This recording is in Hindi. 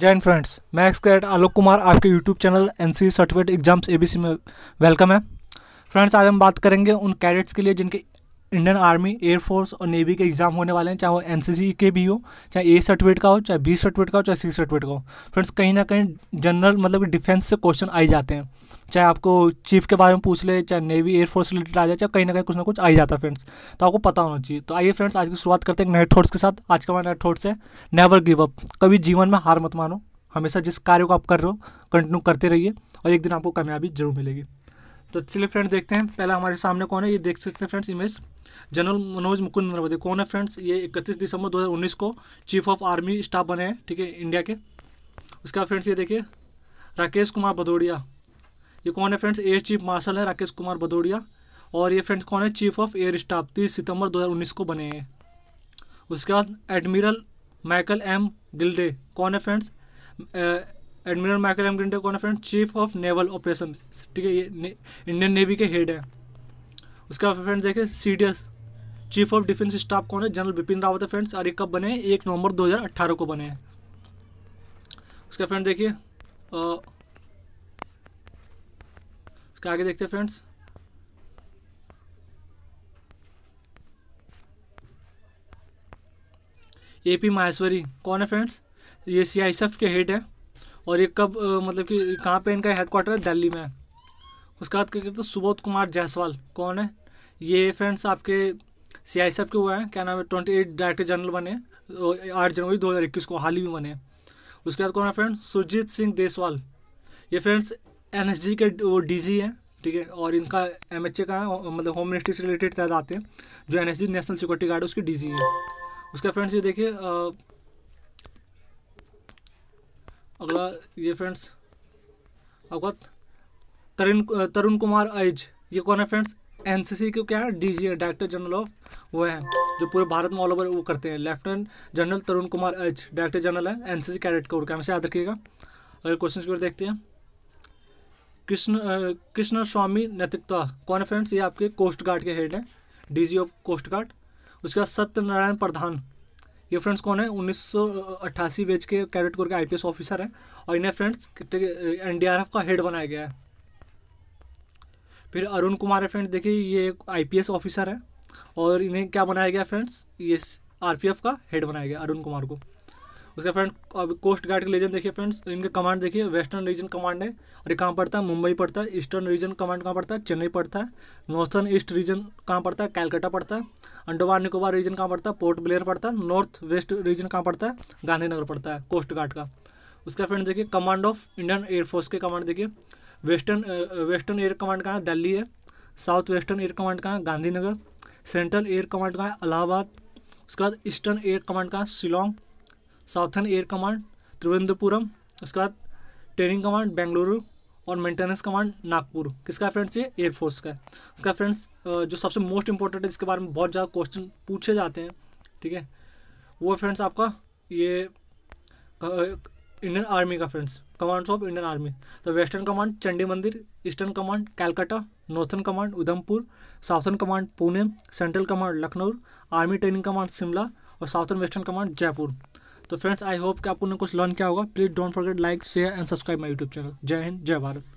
जैन फ्रेंड्स मैं एक्सक्रेट आलोक कुमार आपके YouTube channel N C certificate exams A B C में वेलकम है फ्रेंड्स आज हम बात करेंगे उन कैडेट्स के लिए जिनके इंडियन आर्मी एयरफोर्स और नेवी के एग्जाम होने वाले हैं चाहे वो एन के भी हो चाहे ए सर्टिफिकेट का हो चाहे बी सर्टिफिकेट का हो चाहे सी सर्टिफिकेट का हो फ्रेंड्स कहीं ना कहीं जनरल मतलब डिफेंस से क्वेश्चन आ ही जाते हैं चाहे आपको चीफ के बारे में पूछ ले चाहे नेवी एयरफोर्स रिलेटेड आ जाए चाहे कहीं ना कहीं कुछ ना कुछ आ ही जाता है फ्रेंड्स तो आपको पता होना चाहिए तो आइए फ्रेंड्स आज की शुरुआत करते हैं नए थॉट्स के साथ आज का हमारा नए थॉट्स है नेवर गिव अप कभी जीवन में हार मत मानो हमेशा जिस कार्य को आप कर रहे हो कंटिन्यू करते रहिए और एक दिन आपको कामयाबी जरूर मिलेगी तो चलिए फ्रेंड्स देखते हैं पहला हमारे सामने कौन है ये देख सकते हैं friends image general Manoj Mukund Naravane कौन है फ्रेंड्स ये इकतीस दिसंबर 2019 को चीफ ऑफ आर्मी स्टाफ बने हैं ठीक है इंडिया के उसका फ्रेंड्स ये देखिए राकेश कुमार भदौड़िया ये कौन है फ्रेंड्स एयर चीफ मार्शल है राकेश कुमार भदौड़िया और ये फ्रेंड्स कौन है चीफ ऑफ एयर स्टाफ तीस सितंबर 2019 को बने हैं उसके बाद एडमिरल माइकल एम गिल्डे कौन है friends admiral Michael M Gilday कौन है friends chief of naval operation ठीक है ये इंडियन नेवी के हेड हैं उसका फ्रेंड देखें सी चीफ ऑफ डिफेंस स्टाफ कौन है जनरल बिपिन रावत है फ्रेंड्स और ये कब बने एक नवंबर 2018 को बने हैं उसका फ्रेंड देखिए उसका आगे देखते हैं फ्रेंड्स ए पी माहेश्वरी कौन है फ्रेंड्स ये सी के हेड है और ये कब मतलब कि कहाँ पे इनका हेडक्वार्टर है दिल्ली में उसके बाद क्या करते हैं सुबोध कुमार जायसवाल कौन है ये फ्रेंड्स आपके सी आई के हुए हैं क्या नाम है ट्वेंटी एट डायरेक्टर जनरल बने आठ जनवरी दो हज़ार इक्कीस को हाल ही में बने उसके बाद कौन है फ्रेंड्स सुरजीत सिंह देसवाल ये फ्रेंड्स एन के वो डी हैं ठीक है और इनका एम एच ए का है मतलब होम मिनिस्ट्री से रिलेटेड तहत आते हैं जो एन नेशनल सिक्योरिटी गार्ड है उसकी डी है उसका फ्रेंड्स ये देखिए अगला ये फ्रेंड्स अवगत तरुण तरुण कुमार ऐज ये कौन है फ्रेंड्स एन के क्या है जी डायरेक्टर जनरल ऑफ वो है जो पूरे भारत में ऑल ओवर वो करते हैं लेफ्टिनेंट जनरल तरुण कुमार एच डायरेक्टर जनरल है एन सी कैडेट का क्या हमेशा याद रखिएगा अगर क्वेश्चन की ओर देखते हैं कृष्ण कृष्ण स्वामी नैतिकता कौन है फ्रेंड्स ये आपके कोस्ट गार्ड के हेड है डी ऑफ कोस्ट गार्ड उसके बाद सत्यनारायण प्रधान ये फ्रेंड्स कौन है उन्नीस सौ के कैडेट कोर के आईपीएस ऑफिसर हैं और इन्हें फ्रेंड्स एनडीआरएफ का हेड बनाया गया है फिर अरुण कुमार है फ्रेंड देखिए ये एक आई ऑफिसर है और इन्हें क्या बनाया गया फ्रेंड्स ये आर का हेड बनाया गया अरुण कुमार को उसका फ्रेंड अब कोस्ट गार्ड के लेजन देखिए फ्रेंड्स इनके कमांड देखिए वेस्टर्न रीजन कमांड है और ये कहाँ पड़ता है मुंबई पड़ता है ईस्टर्न रीजन कमांड कहाँ पड़ता है चेन्नई पड़ता है नॉर्थर्न ईस्ट रीजन कहाँ पड़ता है कैलकाटा पड़ता है अंडमान निकोबार रीजन कहाँ पड़ता है पोर्ट ब्लेयर पड़ता है नॉर्थ वेस्ट रीजन कहाँ पड़ता है गांधीनगर पड़ता है कोस्ट गार्ड का उसका फ्रेंड देखिए कमांड ऑफ इंडियन एयरफोर्स के कमांड देखिए वेस्टर्न वेस्टर्न एयर कमांड कहाँ दिल्ली है साउथ वेस्टर्न एयर कमांड कहाँ गांधीनगर सेंट्रल एयर कमांड कहाँ है इलाहाबाद उसके बाद ईस्टर्न एयर कमांड कहाँ Shillong southern air command Trivendrapuram उसके बाद ट्रेनिंग कमांड बेंगलुरु और मेंटेनेंस कमांड नागपुर किसका फ्रेंड्स ये एयरफोर्स का है उसका फ्रेंड्स जो सबसे मोस्ट इंपॉर्टेंट है इसके बारे में बहुत ज़्यादा क्वेश्चन पूछे जाते हैं ठीक है वो फ्रेंड्स आपका ये इंडियन आर्मी का friends commands of Indian army तो western command Chandi Mandir eastern command Calcutta northern command Udhampur southern command Pune central command Lucknow army training command Shimla और साउथर्न वेस्टर्न कमांड जयपुर तो फ्रेंड्स आई होप कि आपको ने कुछ लर्न किया होगा please don't forget like share and subscribe my YouTube channel जय हिंद जय भारत